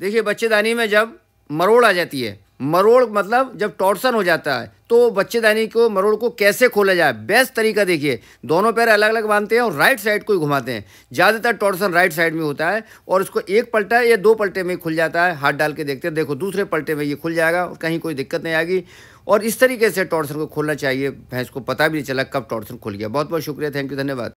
देखिए बच्चेदानी में जब मरोड़ आ जाती है मरोड़ मतलब जब टॉर्सन हो जाता है तो बच्चेदानी को मरोड़ को कैसे खोला जाए बेस्ट तरीका देखिए दोनों पैर अलग अलग बांधते हैं और राइट साइड को ही घुमाते हैं ज़्यादातर टॉर्सन राइट साइड में होता है और उसको एक पलटा या दो पलटे में खुल जाता है हाथ डाल के देखते हैं देखो दूसरे पलटे में ये खुल जाएगा और कहीं कोई दिक्कत नहीं आएगी और इस तरीके से टॉर्सन को खोलना चाहिए भैंस को पता भी नहीं चला कब टॉर्सन खुल गया बहुत बहुत शुक्रिया थैंक यू धन्यवाद